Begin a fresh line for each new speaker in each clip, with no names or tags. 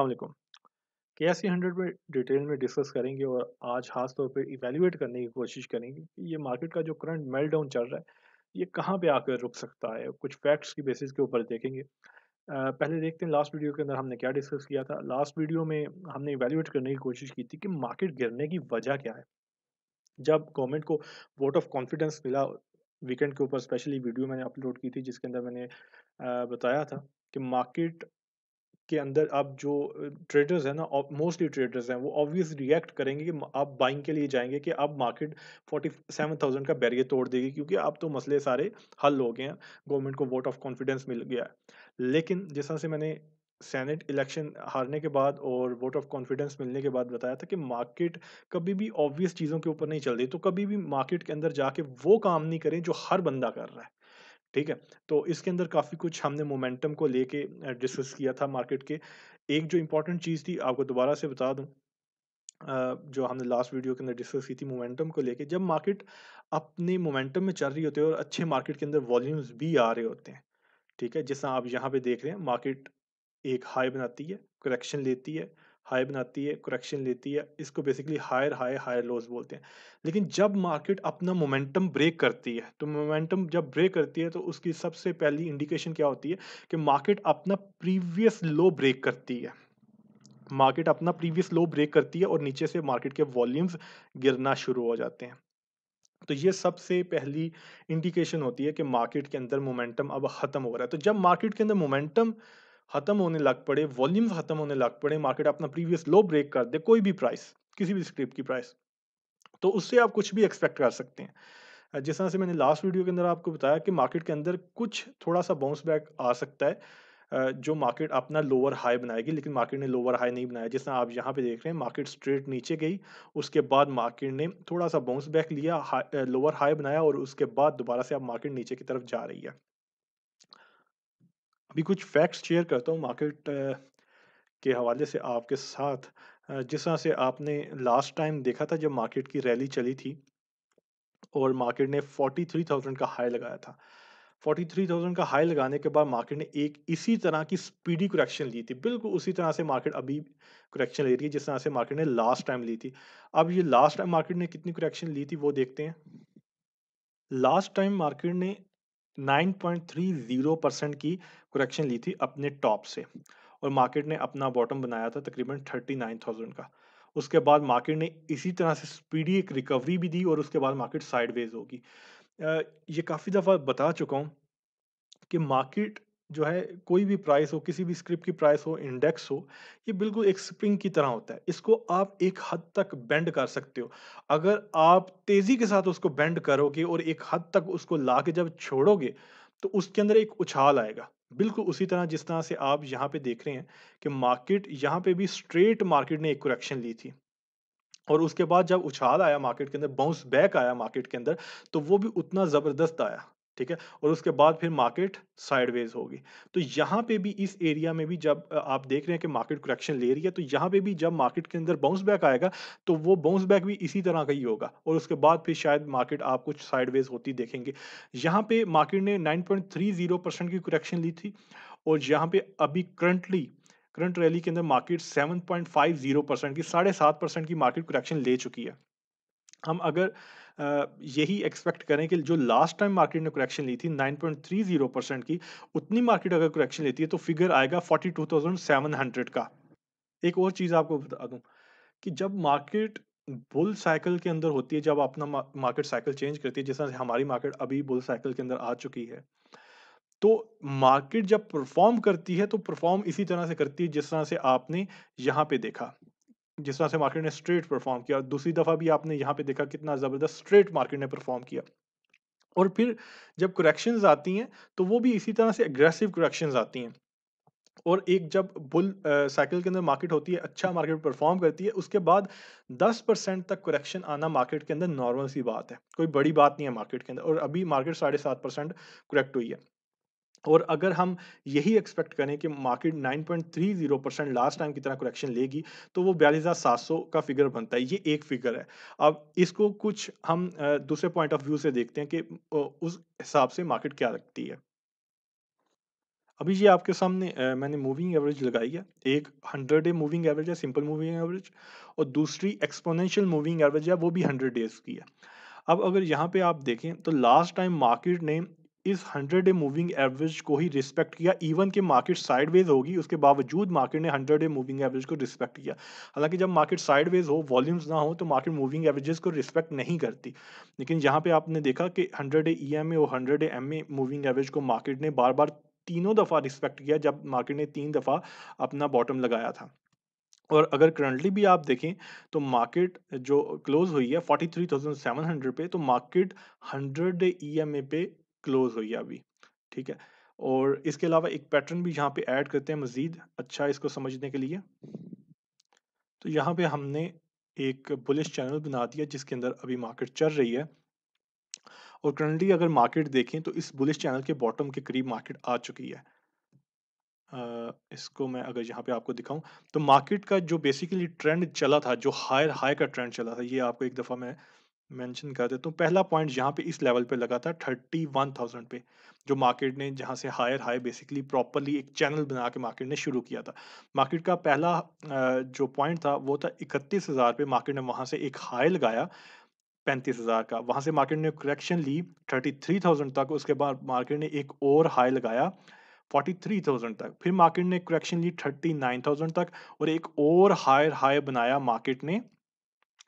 अल्लाम के S C hundred में डिटेल में डिस्कस करेंगे और आज खास तौर पर इवेल्यूएट करने की कोशिश करेंगे कि ये मार्केट का जो करंट डाउन चल रहा है ये कहाँ पे आकर रुक सकता है कुछ फैक्ट्स की बेसिस के ऊपर देखेंगे पहले देखते हैं लास्ट वीडियो के अंदर हमने क्या डिस्कस किया था लास्ट वीडियो में हमने इवेल्यूएट करने की कोशिश की थी कि मार्केट गिरने की वजह क्या है जब गवर्नमेंट को वोट ऑफ कॉन्फिडेंस मिला वीकेंड के ऊपर स्पेशली वीडियो मैंने अपलोड की थी जिसके अंदर मैंने बताया था कि मार्केट के अंदर अब जो ट्रेडर्स हैं ना मोस्टली ट्रेडर्स हैं वो ऑब्वियस रिएक्ट करेंगे कि आप बाइंग के लिए जाएंगे कि अब मार्केट फोर्टी सेवन थाउजेंड का बैरियर तोड़ देगी क्योंकि अब तो मसले सारे हल हो गए हैं गवर्नमेंट को वोट ऑफ कॉन्फिडेंस मिल गया है लेकिन जिस तरह से मैंने सेनेट इलेक्शन हारने के बाद और वोट ऑफ कॉन्फिडेंस मिलने के बाद बताया था कि मार्केट कभी भी ऑब्वियस चीज़ों के ऊपर नहीं चल रही तो कभी भी मार्केट के अंदर जाके वो काम नहीं करें जो हर बंदा कर रहा है ठीक है तो इसके अंदर काफ़ी कुछ हमने मोमेंटम को लेके डिस्कस किया था मार्केट के एक जो इम्पोर्टेंट चीज़ थी आपको दोबारा से बता दूँ जो हमने लास्ट वीडियो के अंदर डिस्कस की थी मोमेंटम को लेके जब मार्केट अपने मोमेंटम में चल रही होती है और अच्छे मार्केट के अंदर वॉल्यूम्स भी आ रहे होते हैं ठीक है जिस आप यहाँ पे देख रहे हैं मार्केट एक हाई बनाती है करेक्शन लेती है हाई बनाती है करेक्शन लेती है इसको basically higher high higher lows बोलते हैं लेकिन जब मार्केट अपना मोमेंटम ब्रेक करती है तो मोमेंटम जब ब्रेक करती है तो उसकी सबसे पहली इंडिकेशन क्या होती है कि मार्केट अपना प्रीवियस लो ब्रेक करती है मार्केट अपना प्रीवियस लो ब्रेक करती है और नीचे से मार्केट के वॉल्यूम्स गिरना शुरू हो जाते हैं तो ये सबसे पहली इंडिकेशन होती है कि मार्केट के अंदर मोमेंटम अब ख़त्म हो रहा है तो जब मार्केट के अंदर मोमेंटम खत्म होने लग पड़े वॉल्यूम खत्म होने लग पड़े मार्केट अपना प्रीवियस लो ब्रेक कर दे कोई भी प्राइस किसी भी स्क्रिप्ट की प्राइस तो उससे आप कुछ भी एक्सपेक्ट कर सकते हैं जिस तरह से मैंने लास्ट वीडियो के अंदर आपको बताया कि मार्केट के अंदर कुछ थोड़ा सा बाउंस बैक आ सकता है जो मार्केट अपना लोअर हाई बनाएगी लेकिन मार्केट ने लोअर हाई नहीं बनाया जिस तरह आप यहाँ पे देख रहे हैं मार्केट स्ट्रेट नीचे गई उसके बाद मार्केट ने थोड़ा सा बाउंस बैक लिया लोअर हाई बनाया और उसके बाद दोबारा से आप मार्केट नीचे की तरफ जा रही है अभी कुछ फैक्ट्स शेयर करता हूँ मार्केट के हवाले से आपके साथ जिस तरह से आपने लास्ट टाइम देखा था जब मार्केट की रैली चली थी और मार्केट ने 43,000 का हाई लगाया था 43,000 का हाई लगाने के बाद मार्केट ने एक इसी तरह की स्पीडी करेक्शन ली थी बिल्कुल उसी तरह से मार्केट अभी करेक्शन ले रही है जिस तरह से मार्केट ने लास्ट टाइम ली थी अब ये लास्ट टाइम मार्केट ने कितनी करेक्शन ली थी वो देखते हैं लास्ट टाइम मार्केट ने 9.30 परसेंट की करेक्शन ली थी अपने टॉप से और मार्केट ने अपना बॉटम बनाया था तकरीबन 39,000 का उसके बाद मार्केट ने इसी तरह से स्पीडी एक रिकवरी भी दी और उसके बाद मार्केट साइडवेज होगी ये काफ़ी दफ़ा बता चुका हूँ कि मार्केट जो है कोई भी प्राइस हो किसी भी स्क्रिप्ट की प्राइस हो इंडेक्स हो ये बिल्कुल एक स्प्रिंग की तरह होता है इसको आप एक हद तक बेंड कर सकते हो अगर आप तेज़ी के साथ उसको बेंड करोगे और एक हद तक उसको ला के जब छोड़ोगे तो उसके अंदर एक उछाल आएगा बिल्कुल उसी तरह जिस तरह से आप यहाँ पे देख रहे हैं कि मार्केट यहाँ पे भी स्ट्रेट मार्केट ने एक करेक्शन ली थी और उसके बाद जब उछाल आया मार्केट के अंदर बाउंस बैक आया मार्केट के अंदर तो वो भी उतना ज़बरदस्त आया ठीक है और उसके बाद फिर मार्केट साइडवेज होगी तो यहाँ पे भी इस एरिया में भी जब आप देख रहे हैं कि मार्केट करेक्शन ले रही है तो यहाँ पे भी जब मार्केट के अंदर बाउंस बैक आएगा तो वो बाउंस बैक भी इसी तरह का ही होगा और उसके बाद फिर शायद मार्केट आप कुछ साइडवेज होती देखेंगे यहाँ पे मार्केट ने नाइन की करेक्शन ली थी और यहाँ पे अभी करंटली करंट रैली के अंदर मार्केट सेवन की साढ़े की मार्केट करेक्शन ले चुकी है हम अगर यही एक्सपेक्ट करें कि जो लास्ट टाइम मार्केट ने करेक्शन ली थी 9.30 परसेंट की उतनी मार्केट अगर करेक्शन लेती है तो फिगर आएगा 42,700 का एक और चीज़ आपको बता दूं कि जब मार्केट बुल साइकिल के अंदर होती है जब अपना मार्केट साइकिल चेंज करती है जैसा हमारी मार्केट अभी बुल साइकिल के अंदर आ चुकी है तो मार्केट जब परफॉर्म करती है तो परफॉर्म इसी तरह से करती है जिस तरह से आपने यहाँ पे देखा जिस तरह से मार्केट ने स्ट्रेट परफॉर्म किया दूसरी दफ़ा भी आपने यहाँ पे देखा कितना ज़बरदस्त स्ट्रेट मार्केट ने परफॉर्म किया और फिर जब करेक्शन आती हैं तो वो भी इसी तरह से अग्रेसिव करेक्शन आती हैं और एक जब बुल साइकिल के अंदर मार्केट होती है अच्छा मार्केट परफॉर्म करती है उसके बाद 10 परसेंट तक करेक्शन आना मार्केट के अंदर नॉर्मल सी बात है कोई बड़ी बात नहीं है मार्केट के अंदर और अभी मार्केट साढ़े सात परसेंट करेक्ट हुई है और अगर हम यही एक्सपेक्ट करें कि मार्केट 9.30 परसेंट लास्ट टाइम की तरह करेक्शन लेगी तो वो बयालीस हज़ार सात सौ का फिगर बनता है ये एक फिगर है अब इसको कुछ हम दूसरे पॉइंट ऑफ व्यू से देखते हैं कि उस हिसाब से मार्केट क्या रखती है अभी ये आपके सामने मैंने मूविंग एवरेज लगाई है एक हंड्रेड डे मूविंग एवरेज है सिंपल मूविंग एवरेज और दूसरी एक्सपोनेंशियल मूविंग एवरेज है वो भी हंड्रेड डेज की है अब अगर यहाँ पे आप देखें तो लास्ट टाइम मार्केट ने इस हंड्रेड डे मूविंग एवरेज को ही रिस्पेक्ट किया इवन के मार्केट साइडवेज होगी उसके बावजूद मार्केट ने हंड्रेड डे मूविंग एवरेज को रिस्पेक्ट किया हालांकि जब मार्केट साइडवेज हो वॉल्यूम्स ना हो तो मार्केट मूविंग एवरेजेस को रिस्पेक्ट नहीं करती लेकिन यहाँ पे आपने देखा कि हंड्रेड डे ई e और hundred day M moving average को मार्केट ने बार बार तीनों दफ़ा रिस्पेक्ट किया जब मार्केट ने तीन दफ़ा अपना बॉटम लगाया था और अगर करंटली भी आप देखें तो मार्केट जो क्लोज हुई है 43,700 पे तो मार्केट 100 डे ई e पे क्लोज हुई है अभी ठीक है और इसके अलावा एक पैटर्न भी यहाँ पे ऐड करते हैं मज़ीद अच्छा इसको समझने के लिए तो यहाँ पे हमने एक बुलिश चैनल बना दिया जिसके अंदर अभी मार्केट चल रही है और करंटली अगर मार्केट देखें तो इस बुलिश चैनल के बॉटम के करीब मार्केट आ चुकी है Uh, इसको मैं अगर यहाँ पे आपको दिखाऊं तो मार्केट का जो बेसिकली ट्रेंड चला था जो हायर हाई का ट्रेंड चला था ये आपको एक दफ़ा मैं मेंशन कर देता हूँ पहला पॉइंट यहाँ पे इस लेवल पे लगा था थर्टी वन थाउजेंड पे जो मार्केट ने जहाँ से हायर हाई बेसिकली प्रॉपरली एक चैनल बना के मार्केट ने शुरू किया था मार्केट का पहला जो पॉइंट था वो था इकतीस हज़ार पे मार्केट ने वहाँ से एक हाई लगाया पैंतीस हज़ार का वहाँ से मार्केट ने करेक्शन ली थर्टी थ्री थाउजेंड तक उसके बाद मार्केट ने एक और हाई लगाया फोर्टी थ्री थाउजेंड तक फिर मार्केट ने करेक्शन ली थर्टी नाइन थाउजेंड तक और एक और हायर हाई बनाया मार्केट ने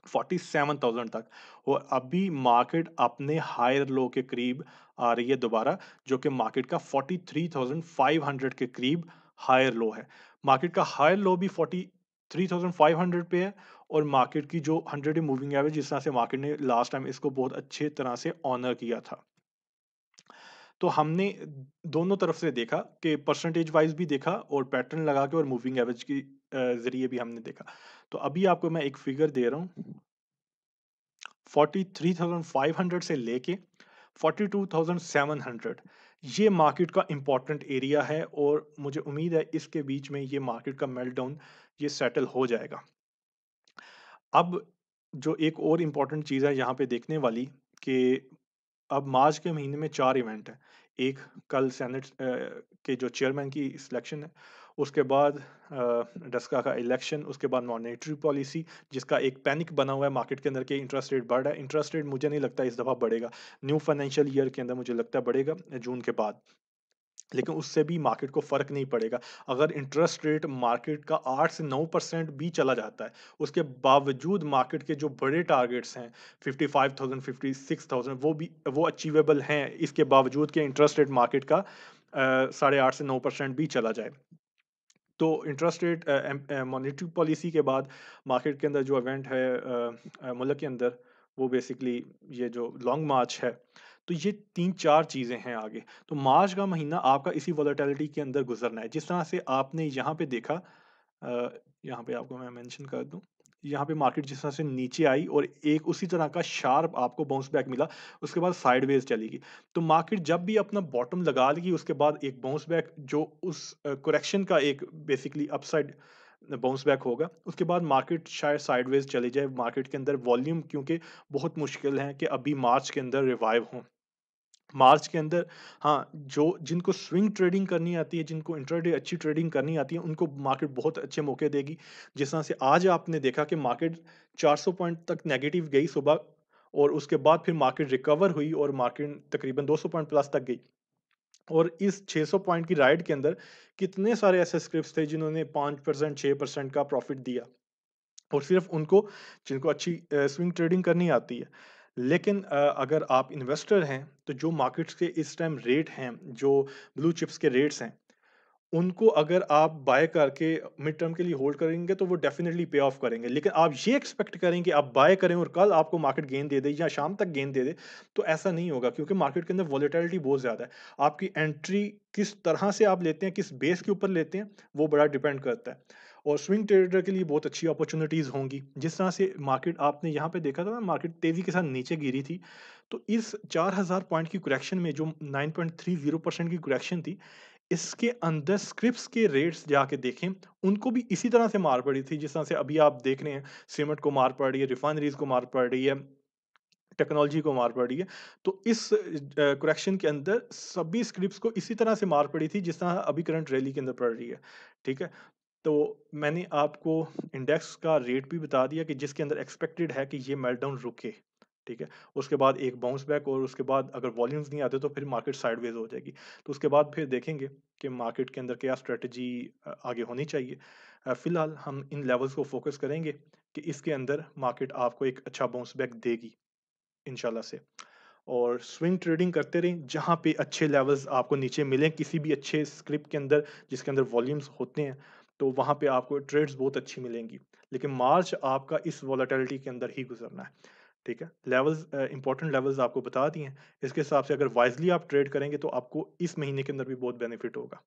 फोर्टी सेवन थाउजेंड तक और अभी मार्केट अपने हायर लो के करीब आ रही है दोबारा जो कि मार्केट का forty three thousand five hundred के करीब हायर लो है मार्केट का हायर लो भी forty three thousand five hundred पे है और मार्केट की जो हंड्रेड मूविंग एवरेज जिस तरह से मार्केट ने लास्ट टाइम इसको बहुत अच्छे तरह से ऑनर किया था तो हमने दोनों तरफ से देखा कि परसेंटेज वाइज भी देखा और पैटर्न लगा के और मूविंग एवरेज की जरिए भी हमने देखा तो अभी आपको मैं एक फिगर दे रहा हूं 43,500 से लेके 42,700 ये मार्केट का इंपॉर्टेंट एरिया है और मुझे उम्मीद है इसके बीच में ये मार्केट का मेल्टडाउन ये सेटल हो जाएगा अब जो एक और इम्पॉर्टेंट चीज़ है यहाँ पे देखने वाली कि अब मार्च के महीने में चार इवेंट है एक कल सेनेट के जो चेयरमैन की सिलेक्शन है उसके बाद डस्का का इलेक्शन उसके बाद मॉनेटरी पॉलिसी जिसका एक पैनिक बना हुआ है मार्केट के अंदर के इंटरेस्ट रेट बढ़ रहा है इंटरेस्ट रेट मुझे नहीं लगता इस दफ़ा बढ़ेगा न्यू फाइनेंशियल ईयर के अंदर मुझे लगता है बढ़ेगा जून के बाद लेकिन उससे भी मार्केट को फ़र्क नहीं पड़ेगा अगर इंटरेस्ट रेट मार्केट का आठ से नौ परसेंट भी चला जाता है उसके बावजूद मार्केट के जो बड़े टारगेट्स हैं fifty five thousand fifty six thousand वो भी वो अचीवेबल हैं इसके बावजूद के इंटरेस्ट रेट मार्केट का साढ़े आठ से नौ परसेंट भी चला जाए तो इंटरेस्ट रेट मॉनिटरी पॉलिसी के बाद मार्केट के अंदर जो इवेंट है मुल्क के अंदर वो बेसिकली ये जो लॉन्ग मार्च है तो ये तीन चार चीज़ें हैं आगे तो मार्च का महीना आपका इसी वॉलेटिलिटी के अंदर गुजरना है जिस तरह से आपने यहाँ पे देखा यहाँ पे आपको मैं मेंशन कर दूँ यहाँ पे मार्केट जिस तरह से नीचे आई और एक उसी तरह का शार्प आपको बाउंस बैक मिला उसके बाद साइडवेज चलेगी तो मार्केट जब भी अपना बॉटम लगा लेगी उसके बाद एक बाउंस बैक जो उस करेक्शन का एक बेसिकली अपसाइड बाउंस बैक होगा उसके बाद मार्केट शायद साइडवेज चली जाए मार्केट के अंदर वॉल्यूम क्योंकि बहुत मुश्किल है कि अभी मार्च के अंदर रिवाइव हों मार्च के अंदर हाँ जो जिनको स्विंग ट्रेडिंग करनी आती है जिनको इंटरडे अच्छी ट्रेडिंग करनी आती है उनको मार्केट बहुत अच्छे मौके देगी जिस तरह से आज आपने देखा कि मार्केट 400 पॉइंट तक नेगेटिव गई सुबह और उसके बाद फिर मार्केट रिकवर हुई और मार्केट तकरीबन 200 पॉइंट प्लस तक गई और इस 600 पॉइंट की राइड के अंदर कितने सारे ऐसे स्क्रिप्ट थे जिन्होंने पाँच परसेंट छः परसेंट का प्रॉफिट दिया और सिर्फ उनको जिनको अच्छी स्विंग ट्रेडिंग करनी आती है लेकिन अगर आप इन्वेस्टर हैं तो जो मार्केट्स के इस टाइम रेट हैं जो ब्लू चिप्स के रेट्स हैं उनको अगर आप बाय करके मिड टर्म के लिए होल्ड करेंगे तो वो डेफिनेटली पे ऑफ करेंगे लेकिन आप ये एक्सपेक्ट करें कि आप बाय करें और कल आपको मार्केट गेन दे दे या शाम तक गेन दे दे तो ऐसा नहीं होगा क्योंकि मार्केट के अंदर वॉलीटैलिटी बहुत ज़्यादा है आपकी एंट्री किस तरह से आप लेते हैं किस बेस के ऊपर लेते हैं वो बड़ा डिपेंड करता है और स्विंग ट्रेडर के लिए बहुत अच्छी अपॉर्चुनिटीज़ होंगी जिस तरह से मार्केट आपने यहाँ पे देखा था ना मार्केट तेज़ी के साथ नीचे गिरी थी तो इस 4000 पॉइंट की करेक्शन में जो 9.30 परसेंट की करेक्शन थी इसके अंदर स्क्रिप्ट के रेट्स जाके देखें उनको भी इसी तरह से मार पड़ी थी जिस तरह से अभी आप देख रहे हैं सीमेंट को मार पड़ रही है रिफाइनरीज को मार पड़ रही है टेक्नोलॉजी को मार पड़ी है तो इस करेक्शन के अंदर सभी स्क्रिप्ट को इसी तरह से मार पड़ी थी जिस तरह अभी करंट रैली के अंदर पड़ रही है ठीक है तो मैंने आपको इंडेक्स का रेट भी बता दिया कि जिसके अंदर एक्सपेक्टेड है कि ये मेल्टाउन रुके ठीक है उसके बाद एक बाउंस बैक और उसके बाद अगर वॉल्यूम्स नहीं आते तो फिर मार्केट साइडवेज हो जाएगी तो उसके बाद फिर देखेंगे कि मार्केट के अंदर क्या स्ट्रेटजी आगे होनी चाहिए फ़िलहाल हम इन लेवल्स को फोकस करेंगे कि इसके अंदर मार्केट आपको एक अच्छा बाउंस बैक देगी इन से और स्विंग ट्रेडिंग करते रहें जहाँ पे अच्छे लेवल्स आपको नीचे मिलें किसी भी अच्छे स्क्रिप्ट के अंदर जिसके अंदर वॉल्यूम्स होते हैं तो वहाँ पे आपको ट्रेड्स बहुत अच्छी मिलेंगी लेकिन मार्च आपका इस वॉलेटिलिटी के अंदर ही गुजरना है ठीक है लेवल्स इंपॉर्टेंट लेवल्स आपको बता दिए हैं इसके हिसाब से अगर वाइजली आप ट्रेड करेंगे तो आपको इस महीने के अंदर भी बहुत बेनिफिट होगा